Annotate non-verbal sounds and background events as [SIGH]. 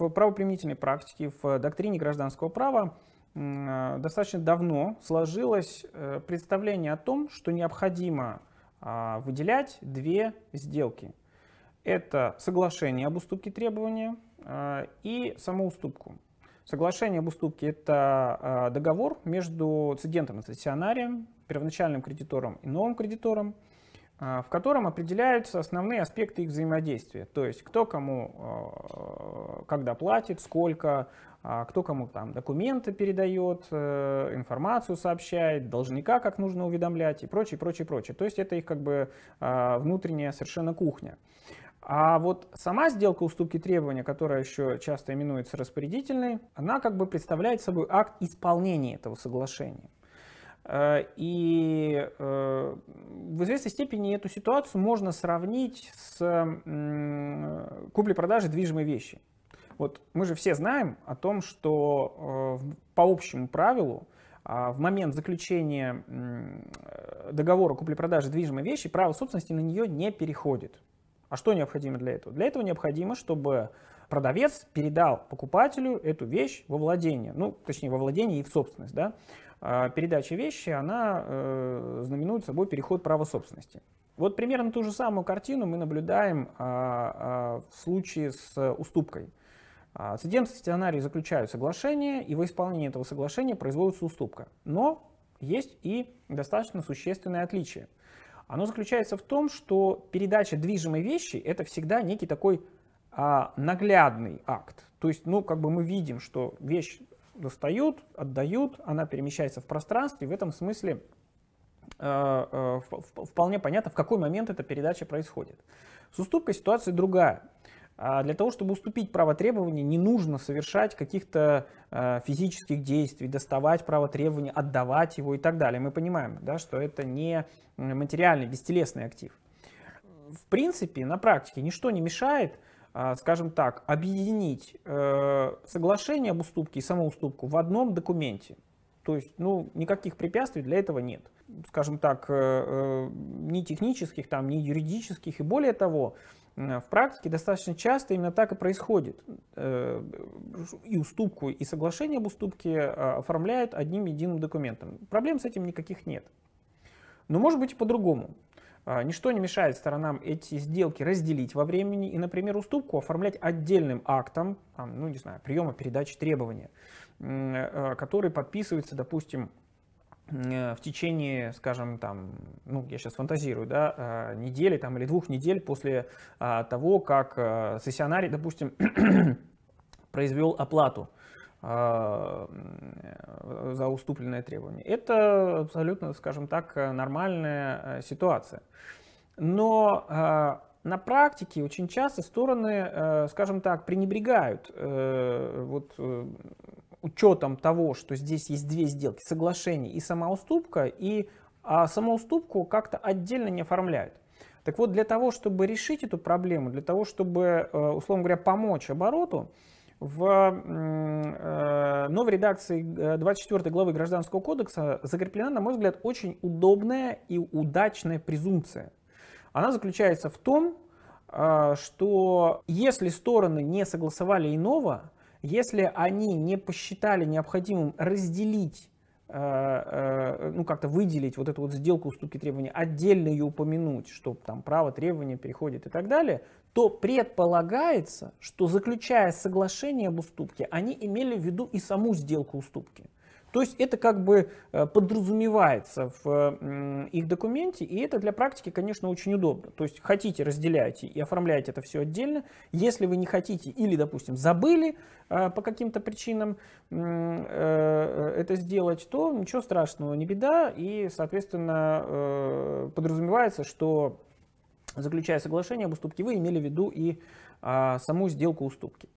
в правоприменительной практике, в э, доктрине гражданского права э, достаточно давно сложилось э, представление о том, что необходимо а, выделять две сделки. Это соглашение об уступке требования и самоуступку. Соглашение об уступке – это договор между цедентом и стационарием, первоначальным кредитором и новым кредитором – а, в котором определяются основные аспекты их взаимодействия. То есть кто кому а, когда платит, сколько, а, кто кому там документы передает, э, информацию сообщает, должника как нужно уведомлять и прочее, прочее, прочее. То есть это их как бы внутренняя совершенно кухня. А вот сама сделка уступки требования, которая еще часто именуется распорядительной, она как бы представляет собой акт исполнения этого соглашения. Э, и э, в известной степени эту ситуацию можно сравнить с куплей-продажей движимой вещи. Вот мы же все знаем о том, что э, по общему правилу а, в момент заключения договора купли-продажи движимой вещи право собственности на нее не переходит. А что необходимо для этого? Для этого необходимо, чтобы продавец передал покупателю эту вещь во владение, ну, точнее, во владение и в собственность, да. А, передача вещи, она э, знаменует собой переход права собственности. Вот примерно ту же самую картину мы наблюдаем а, а, в случае с уступкой. Цедем стационарий заключают соглашение, и во исполнении этого соглашения производится уступка. Но есть и достаточно существенное отличие. Оно заключается в том, что передача движимой вещи – это всегда некий такой а, наглядный акт. То есть, ну, как бы мы видим, что вещь достают, отдают, она перемещается в пространстве, в этом смысле э, э, вполне понятно, в какой момент эта передача происходит. С уступкой ситуация другая. А для того, чтобы уступить право требования, не нужно совершать каких-то э, физических действий, доставать право требования, отдавать его и так далее. Мы понимаем, да, что это не материальный, бестелесный актив. В принципе, на практике ничто не мешает а, скажем так, объединить э, соглашение об уступке и самоуступку в одном документе. То есть, ну, никаких препятствий для этого нет. Скажем так, э, э, ни технических, там, ни юридических. И более того, в практике достаточно часто именно так и происходит. И уступку, и соглашение об уступке оформляют одним единым документом. Проблем с этим никаких нет. Но может быть и по-другому. А, ничто не мешает сторонам эти сделки разделить во времени и, например, уступку оформлять отдельным актом, там, ну не знаю, приема передачи требования, э, который подписывается, допустим, э, в течение, скажем, там, ну, я сейчас фантазирую, да, э, недели там, или двух недель после а, того, как сессионарий, допустим, [CLEARS THROAT] произвел оплату а, за уступленное требование. Это абсолютно, скажем так, нормальная э, ситуация. Но а, на практике очень часто стороны, э, скажем так, пренебрегают э, вот, учетом того, что здесь есть две сделки, соглашение и самоуступка, и а самоуступку как-то отдельно не оформляют. Так вот, для того, чтобы решить эту проблему, для того, чтобы, условно говоря, помочь обороту, в э, новой редакции 24 э, главы Гражданского кодекса закреплена, на мой взгляд, очень удобная и удачная презумпция. Она заключается в том, э, что если стороны не согласовали иного, если они не посчитали необходимым разделить Э, э, ну, как-то выделить вот эту вот сделку уступки требования, отдельно ее упомянуть, что там право требования переходит и так далее, то предполагается, что заключая соглашение об уступке, они имели в виду и саму сделку уступки. То есть это как бы э, подразумевается в их документе, и это для практики, конечно, очень удобно. То есть хотите, разделяйте и оформляйте это все отдельно. Если вы не хотите или, допустим, забыли э, по каким-то причинам э, это сделать, то ничего страшного, не беда, и, соответственно, подразумевается, что заключая соглашение об уступке, вы имели в виду и а, саму сделку уступки.